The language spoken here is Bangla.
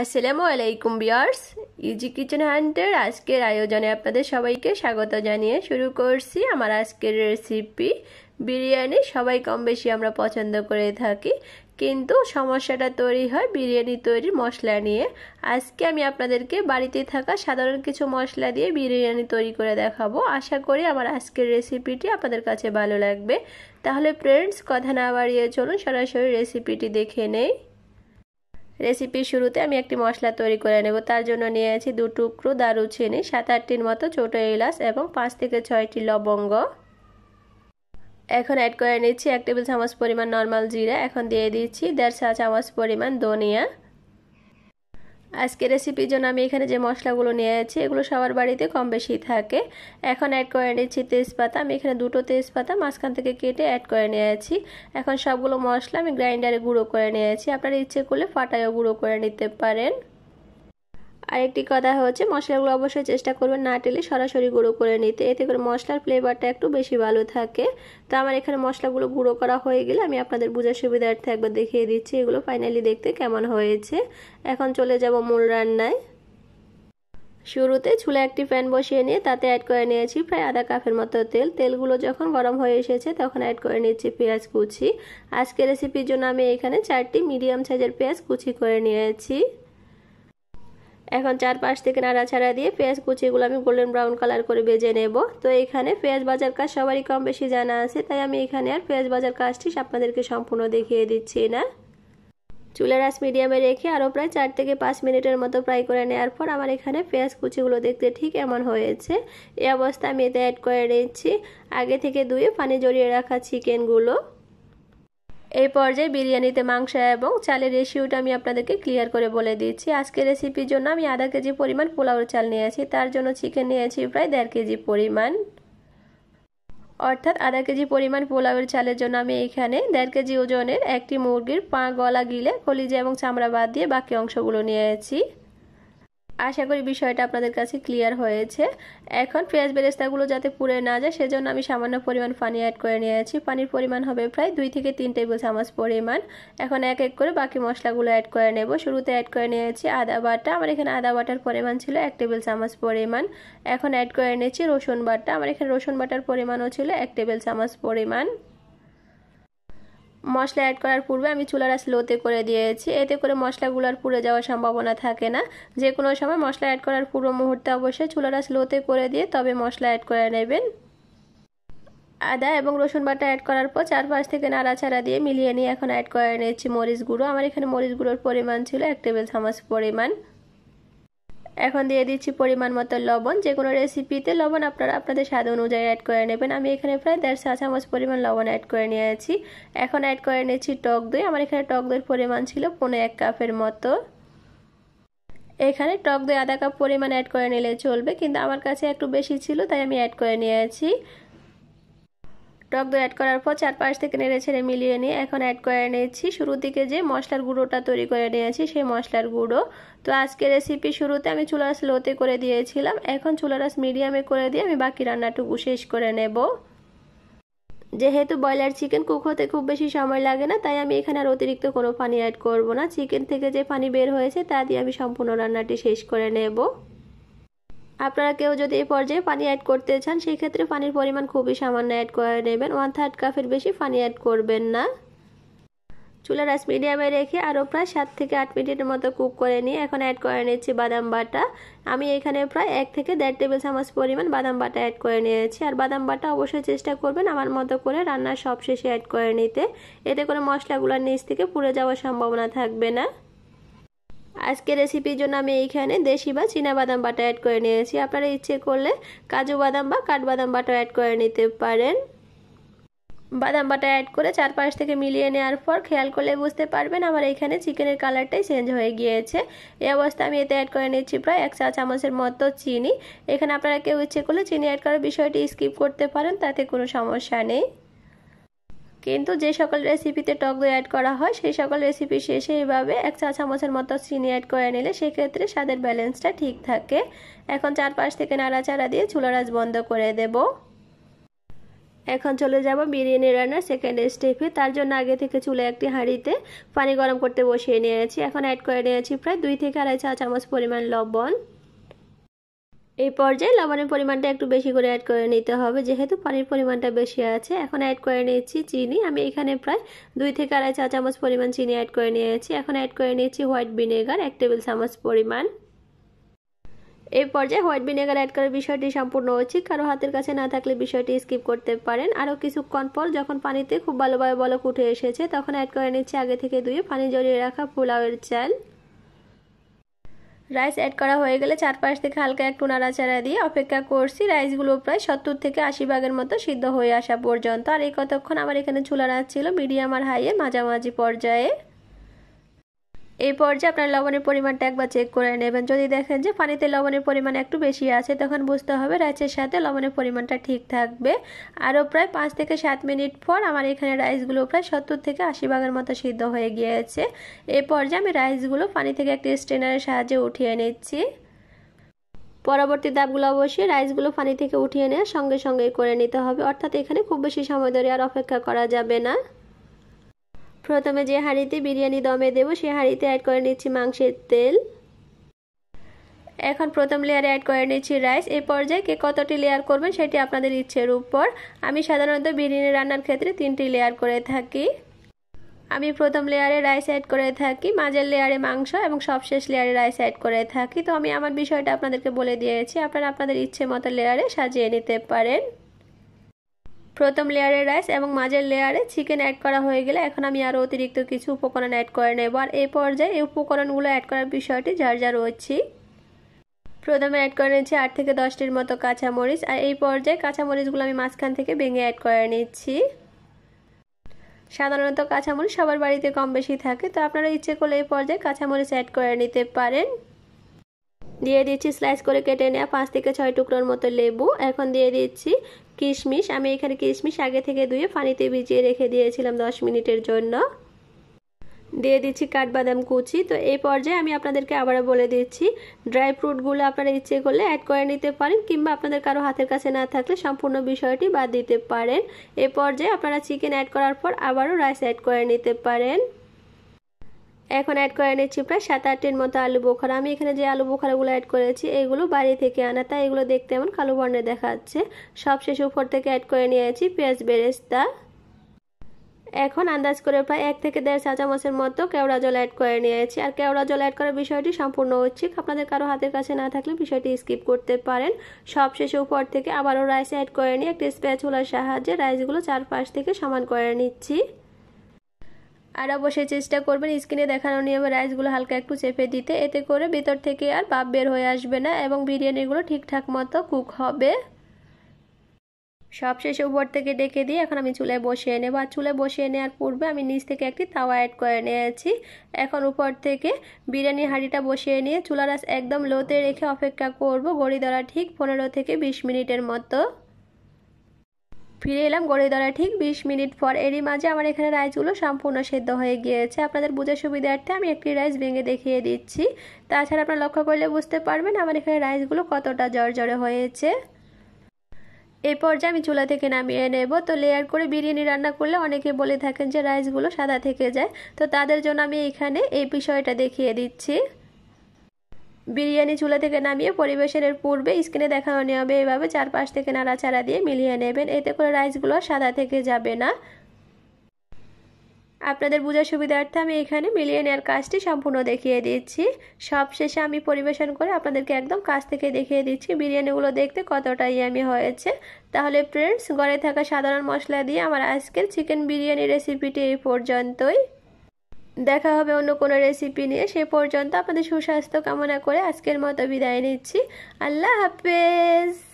আসসালামু আলাইকুম বিয়ার্স ইজি কিচেন হান্টের আজকের আয়োজনে আপনাদের সবাইকে স্বাগত জানিয়ে শুরু করছি আমার আজকের রেসিপি বিরিয়ানি সবাই কম বেশি আমরা পছন্দ করে থাকি কিন্তু সমস্যাটা তৈরি হয় বিরিয়ানি তৈরির মশলা নিয়ে আজকে আমি আপনাদেরকে বাড়িতে থাকা সাধারণ কিছু মশলা দিয়ে বিরিয়ানি তৈরি করে দেখাবো আশা করি আমার আজকের রেসিপিটি আপনাদের কাছে ভালো লাগবে তাহলে ফ্রেন্ডস কথা না বাড়িয়ে চলুন সরাসরি রেসিপিটি দেখে নেই রেসিপির শুরুতে আমি একটি মশলা তৈরি করে নেব তার জন্য নিয়ে আছি দু টুকরো দারুচিনি সাত আটটির মতো ছোটো ইলাস এবং পাঁচ থেকে ছয়টি লবঙ্গ এখন অ্যাড করে নিচ্ছি এক টেবিল চামচ পরিমাণ নর্মাল জিরা এখন দিয়ে দিচ্ছি দেড় চা চামচ পরিমাণ ধনিয়া আজকে রেসিপির জন্য আমি এখানে যে মশলাগুলো নিয়ে আছি এগুলো সবার বাড়িতে কম বেশি থাকে এখন অ্যাড করে নিচ্ছি তেজপাতা আমি এখানে দুটো তেজপাতা মাঝখান থেকে কেটে অ্যাড করে নিয়েছি এখন সবগুলো মশলা আমি গ্রাইন্ডারে গুঁড়ো করে নিয়েছি আপনারা ইচ্ছে করলে ফাটায়ও গুঁড়ো করে নিতে পারেন আরেকটি কথা হচ্ছে মশলাগুলো অবশ্যই চেষ্টা করবেন না টেলে সরাসরি গুঁড়ো করে নিতে এতে করে মশলার ফ্লেভারটা একটু বেশি ভালো থাকে তো আমার এখানে মশলাগুলো গুঁড়ো করা হয়ে গেলে আমি আপনাদের বোঝার সুবিধার্থে একবার দেখিয়ে দিচ্ছি এগুলো ফাইনালি দেখতে কেমন হয়েছে এখন চলে যাব মূল রান্নায় শুরুতে ছুলে একটি প্যান বসিয়ে নিয়ে তাতে অ্যাড করে নিয়েছি প্রায় আধা কাপের মতো তেল তেলগুলো যখন গরম হয়ে এসেছে তখন অ্যাড করে নিয়েছি পেঁয়াজ কুচি আজকে রেসিপির জন্য আমি এখানে চারটি মিডিয়াম সাইজের পেঁয়াজ কুচি করে নিয়েছি এখন চারপাশ থেকে নাড়াছাড়া দিয়ে পেঁয়াজ কুচিগুলো আমি গোল্ডেন ব্রাউন কালার করে বেজে নেব তো এখানে পেঁয়াজ বাজার কাজ সবারই কম বেশি জানা আছে তাই আমি এখানে আর পেঁয়াজ বাজার কাজটি আপনাদেরকে সম্পূর্ণ দেখিয়ে দিচ্ছি না চুলের আঁচ মিডিয়ামে রেখে আরও প্রায় চার থেকে পাঁচ মিনিটের মতো ফ্রাই করে নেওয়ার পর আমার এখানে পেঁয়াজ কুচিগুলো দেখতে ঠিক এমন হয়েছে এই অবস্থা আমি এতে অ্যাড করে নিচ্ছি আগে থেকে ধুয়ে পানি জড়িয়ে রাখা চিকেনগুলো এই পর্যায়ে বিরিয়ানিতে মাংস এবং চালের রেশিওটা আমি আপনাদেরকে ক্লিয়ার করে বলে দিচ্ছি আজকে রেসিপির জন্য আমি আধা কেজি পরিমাণ পোলাওর চাল নিয়েছি তার জন্য চিকেন নিয়েছি প্রায় দেড় কেজি পরিমাণ অর্থাৎ আধা কেজি পরিমাণ পোলাওয়ের চালের জন্য আমি এখানে দেড় কেজি ওজনের একটি মুরগির পা গলা গিলে কলিজা এবং চামড়া বাদ দিয়ে বাকি অংশগুলো নিয়েছি আশা করি বিষয়টা আপনাদের কাছে ক্লিয়ার হয়েছে এখন পেঁয়াজ বেরেস্তাগুলো যাতে পুড়ে না যায় সেজন্য আমি সামান্য পরিমাণ পানি অ্যাড করে নিয়েছি পানির পরিমাণ হবে প্রায় দুই থেকে তিন টেবিল চামচ পরিমাণ এখন এক এক করে বাকি মশলাগুলো অ্যাড করে নেব শুরুতে অ্যাড করে নিয়েছি আদা বাটা আমার এখানে আদা বাটার পরিমাণ ছিল এক টেবিল চামচ পরিমাণ এখন অ্যাড করে নিয়েছি রসুন বাটা আমার এখানে রসুন বাটার পরিমাণও ছিল এক টেবিল চামচ পরিমাণ মশলা অ্যাড করার পূর্বে আমি চুলাটা স্লোতে করে দিয়েছি এতে করে মশলাগুলোর পুড়ে যাওয়ার সম্ভাবনা থাকে না যে কোনো সময় মশলা অ্যাড করার পূর্ব মুহূর্তে অবশ্যই চুলাটা স্লোতে করে দিয়ে তবে মশলা অ্যাড করে নেবেন আদা এবং রসুন বাটা অ্যাড করার পর চারপাশ থেকে নাড়াচাড়া দিয়ে মিলিয়ে নিয়ে এখন অ্যাড করে নিয়েছি মরিচ গুঁড়ো আমার এখানে মরিচ গুঁড়োর পরিমাণ ছিল এক টেবিল চামচ পরিমাণ এখন দিয়ে দিচ্ছি পরিমাণ মতো লবণ যে কোনো রেসিপিতে লবণ আপনারা আপনাদের স্বাদ অনুযায়ী অ্যাড করে নেবেন আমি এখানে প্রায় দেড়শো চামচ পরিমাণ লবণ অ্যাড করে নিয়েছি এখন অ্যাড করে নিয়েছি টক দই আমার এখানে টক দইয়ের পরিমাণ ছিল পনেরো এক কাপের মতো এখানে টক দই আধা কাপ পরিমাণ অ্যাড করে নিলে চলবে কিন্তু আমার কাছে একটু বেশি ছিল তাই আমি অ্যাড করে নিয়েছি টক দই অ্যাড করার পর চার পাঁচ থেকে নেড়ে ছেড়ে মিলিয়ে নিয়ে এখন অ্যাড করে নিয়েছি শুরু থেকে যে মশলার গুঁড়োটা তৈরি করে নিয়েছি সেই মশলার গুঁড়ো তো আজকে রেসিপি শুরুতে আমি চুলাস লোতে করে দিয়েছিলাম এখন চুলারাস মিডিয়ামে করে দিয়ে আমি বাকি রান্নাটুকু শেষ করে নেব যেহেতু ব্রয়লার চিকেন কুক হতে খুব বেশি সময় লাগে না তাই আমি এখানে আর অতিরিক্ত কোনো পানি অ্যাড করব না চিকেন থেকে যে পানি বের হয়েছে তা দিয়ে আমি সম্পূর্ণ রান্নাটি শেষ করে নেবো আপনারা কেউ যদি এই পর্যায়ে পানি অ্যাড করতে চান সেই ক্ষেত্রে পানির পরিমাণ খুবই সামান্য অ্যাড করে নেবেন ওয়ান থার্ড কাপের বেশি পানি অ্যাড করবেন না চুলা রাস মিডিয়ামে রেখে আরও প্রায় সাত থেকে আট মিনিটের মতো কুক করে নিয়ে এখন অ্যাড করে নিয়েছি বাদাম বাটা আমি এখানে প্রায় এক থেকে দেড় টেবিল চামচ পরিমাণ বাদাম বাটা অ্যাড করে নিয়েছি আর বাদাম বাটা অবশ্যই চেষ্টা করবেন আমার মতো করে রান্নার সবশেষে অ্যাড করে নিতে এতে করে মশলাগুলোর নিচ থেকে পুড়ে যাওয়ার সম্ভাবনা থাকবে না আজকে রেসিপির জন্য আমি এইখানে দেশি বা বাদাম বাটা অ্যাড করে নিয়েছি আপনারা ইচ্ছে করলে কাজু বাদাম বা কাঠবাদাম বাটা অ্যাড করে নিতে পারেন বাদাম বাটা অ্যাড করে চারপাশ থেকে মিলিয়ে নেওয়ার পর খেয়াল করলে বুঝতে পারবেন আমার এখানে চিকেনের কালারটাই চেঞ্জ হয়ে গিয়েছে এই অবস্থা আমি এতে অ্যাড করে নিচ্ছি প্রায় এক চা চামচের মতো চিনি এখানে আপনারা কেউ ইচ্ছে করলে চিনি অ্যাড করার বিষয়টি স্কিপ করতে পারেন তাতে কোনো সমস্যা নেই কিন্তু যে সকল রেসিপিতে টক দই অ্যাড করা হয় সেই সকল রেসিপি শেষে এইভাবে এক চা চামচের মতো চিনি অ্যাড করে নিলে সেক্ষেত্রে স্বাদের ব্যালেন্সটা ঠিক থাকে এখন চারপাশ থেকে নাড়াচাড়া দিয়ে চুলারাজ বন্ধ করে দেব এখন চলে যাব বিরিয়ানি রান্নার সেকেন্ড স্টেপে তার জন্য আগে থেকে চুলে একটি হাঁড়িতে পানি গরম করতে বসিয়ে নিয়েছি এখন অ্যাড করে নিয়েছি প্রায় দুই থেকে আড়াই চা চামচ পরিমাণ লবণ এই পর্যায়ে লবণের পরিমাণটা একটু বেশি করে অ্যাড করে নিতে হবে যেহেতু পানির পরিমাণটা বেশি আছে এখন অ্যাড করে নিয়েছি চিনি আমি এখানে প্রায় দুই থেকে আড়াই চা চামচ পরিমাণ চিনি অ্যাড করে নিয়েছি এখন অ্যাড করে নিয়েছি হোয়াইট ভিনেগার এক টেবিল চামচ পরিমাণ এই পর্যায়ে হোয়াইট ভিনেগার অ্যাড করার বিষয়টি সম্পূর্ণ উচিত কারো হাতের কাছে না থাকলে বিষয়টি স্কিপ করতে পারেন আরও কিছুক্ষণ পর যখন পানিতে খুব ভালোভাবে বলক উঠে এসেছে তখন অ্যাড করে নিচ্ছি আগে থেকে দুয়ে পানি জড়িয়ে রাখা পোলাওয়ের চাল রাইস অ্যাড করা হয়ে গেলে চারপাশ থেকে হালকা একটু নাড়াচাড়া দিয়ে অপেক্ষা করছি রাইসগুলো প্রায় সত্তর থেকে আশি ভাগের মতো সিদ্ধ হয়ে আসা পর্যন্ত আর এই কতক্ষণ আমার এখানে চুলা রাত ছিল মিডিয়াম আর হাইয়ের মাঝামাঝি পর্যায়ে এই পর্যায়ে আপনার লবণের পরিমাণটা একবার চেক করে নেবেন যদি দেখেন যে পানিতে লবণের পরিমাণ একটু বেশি আছে তখন বুঝতে হবে রাইসের সাথে লবণের পরিমাণটা ঠিক থাকবে আরও প্রায় পাঁচ থেকে সাত মিনিট পর আমার এখানে রাইসগুলো প্রায় সত্তর থেকে আশি ভাগের মতো সিদ্ধ হয়ে গিয়েছে এই পর্যায়ে আমি রাইসগুলো পানি থেকে একটি স্ট্রেনারের সাহায্যে উঠিয়ে নিচ্ছি পরবর্তী দাবগুলো অবশ্যই রাইসগুলো পানি থেকে উঠিয়ে নেওয়ার সঙ্গে সঙ্গে করে নিতে হবে অর্থাৎ এখানে খুব বেশি সময় ধরে আর অপেক্ষা করা যাবে না প্রথমে যে হাঁড়িতে বিরিয়ানি দমে দেবো সেই হাঁড়িতে অ্যাড করে নিচ্ছি মাংসের তেল এখন প্রথম লেয়ারে অ্যাড করে নিচ্ছি রাইস এই পর্যায়ে কে কতটি লেয়ার করবেন সেটি আপনাদের ইচ্ছের উপর আমি সাধারণত বিরিয়ানি রান্নার ক্ষেত্রে তিনটি লেয়ার করে থাকি আমি প্রথম লেয়ারে রাইস অ্যাড করে থাকি মাঝের লেয়ারে মাংস এবং সবশেষ লেয়ারে রাইস অ্যাড করে থাকি তো আমি আমার বিষয়টা আপনাদেরকে বলে দিয়েছি আপনারা আপনাদের ইচ্ছে মতো লেয়ারে সাজিয়ে নিতে পারেন প্রথম লেয়ারে রাইস এবং মাঝের লেয়ারে চিকেন অ্যাড করা হয়ে গেলে এখন আমি আরও অতিরিক্ত কিছু উপকরণ অ্যাড করে নেব আর এই পর্যায়ে এই উপকরণগুলো অ্যাড করার বিষয়টি যার যা রয়েছি প্রথমে অ্যাড করে নিচ্ছি আট থেকে দশটির মতো কাঁচামরিচ আর এই পর্যায়ে কাঁচামরিচগুলো আমি মাঝখান থেকে ভেঙে অ্যাড করে নিচ্ছি সাধারণত কাঁচামরিচ সবার বাড়িতে কম বেশি থাকে তো আপনারা ইচ্ছে করলে এই পর্যায়ে কাঁচামরিচ অ্যাড করে নিতে পারেন দিয়ে দিচ্ছি স্লাইস করে কেটে নেওয়া পাঁচ থেকে ছয় টুকরোর মতো লেবু এখন দিয়ে দিচ্ছি কিশমিশ আমি এখানে কিশমিশ আগে থেকে ধুয়ে পানিতে ভিজিয়ে রেখে দিয়েছিলাম দশ মিনিটের জন্য দিয়ে দিচ্ছি কাঠবাদাম কুচি তো এই পর্যায়ে আমি আপনাদেরকে আবারও বলে দিচ্ছি ড্রাই ফ্রুটগুলো আপনারা ইচ্ছে করলে অ্যাড করে নিতে পারেন কিংবা আপনাদের কারো হাতের কাছে না থাকলে সম্পূর্ণ বিষয়টি বাদ দিতে পারেন এ পর্যায়ে আপনারা চিকেন অ্যাড করার পর আবারও রাইস অ্যাড করে নিতে পারেন এখন অ্যাড করে নিচ্ছি প্রায় সাত আটটির মতো আলু বোখারা আমি এখানে যে আলু বোখারাগুলো অ্যাড করেছি এগুলো বাড়ি থেকে আনা তাই এগুলো দেখতে এমন কালো বর্ণের দেখাচ্ছে সবশেষে উপর থেকে অ্যাড করে নিয়েছি পেঁয়াজ বেরেস্তা এখন আন্দাজ করে প্রায় এক থেকে দেড় চা চামচের মতো কেওড়া জল অ্যাড করে নিয়েছি আর কেওড়া জল অ্যাড করার বিষয়টি সম্পূর্ণ উচিত আপনাদের কারো হাতের কাছে না থাকলে বিষয়টি স্কিপ করতে পারেন সবশেষে উপর থেকে আবারও রাইস অ্যাড করে নিয়ে একটি স্প্যাচুলার সাহায্যে রাইসগুলো চারপাশ থেকে সমান করে নিচ্ছি আর অবশ্যই চেষ্টা করবেন স্ক্রিনে দেখানো নিয়মে রাইসগুলো হালকা একটু চেপে দিতে এতে করে ভিতর থেকে আর পাপ বের হয়ে আসবে না এবং বিরিয়ানিগুলো ঠিকঠাক মতো কুক হবে সবশেষে উপর থেকে ডেকে দিয়ে এখন আমি চুলে বসিয়ে নেবো আর চুলে বসিয়ে নেওয়ার পূর্বে আমি নিচ থেকে একটি তাওয়া অ্যাড করে নিয়েছি এখন উপর থেকে বিরিয়ানি হাঁড়িটা বসিয়ে নিয়ে চুলার একদম লোতে রেখে অপেক্ষা করব গড়ি দেওয়া ঠিক পনেরো থেকে বিশ মিনিটের মতো ফিরে এলাম গড়ে ধরা ঠিক বিশ মিনিট পর এরই মাঝে আমার এখানে রাইসগুলো সম্পূর্ণ সেদ্ধ হয়ে গিয়েছে আপনাদের বোঝার সুবিধার্থে আমি একটি রাইস ভেঙে দেখিয়ে দিচ্ছি তাছাড়া আপনারা লক্ষ্য করলে বুঝতে পারবেন আমার এখানে রাইসগুলো কতটা জর্জরে হয়েছে এই পর্যায়ে আমি চুলা থেকে নামিয়ে নেব তো লেয়ার করে বিরিয়ানি রান্না করলে অনেকে বলে থাকেন যে রাইসগুলো সাদা থেকে যায় তো তাদের জন্য আমি এখানে এই বিষয়টা দেখিয়ে দিচ্ছি বিরিয়ানি চুলা থেকে নামিয়ে পরিবেশনের পূর্বে স্ক্রিনে দেখানো হবে এভাবে চারপাশ থেকে নাড়াচাড়া দিয়ে মিলিয়ে নেবেন এতে করে রাইসগুলো সাদা থেকে যাবে না আপনাদের বোঝার সুবিধার্থে আমি এখানে মিলিয়ে নেওয়ার কাজটি সম্পূর্ণ দেখিয়ে দিচ্ছি সবশেষে আমি পরিবেশন করে আপনাদেরকে একদম কাছ থেকে দেখিয়ে দিচ্ছি বিরিয়ানিগুলো দেখতে কতটা ইয়ামি হয়েছে তাহলে ফ্রেন্ডস ঘরে থাকা সাধারণ মশলা দিয়ে আমার আজকের চিকেন বিরিয়ানি রেসিপিটি এই পর্যন্তই দেখা হবে অন্য কোনো রেসিপি নিয়ে সে পর্যন্ত আপনাদের সুস্বাস্থ্য কামনা করে আজকের মতো বিদায় নিচ্ছি আল্লাহ হাফেজ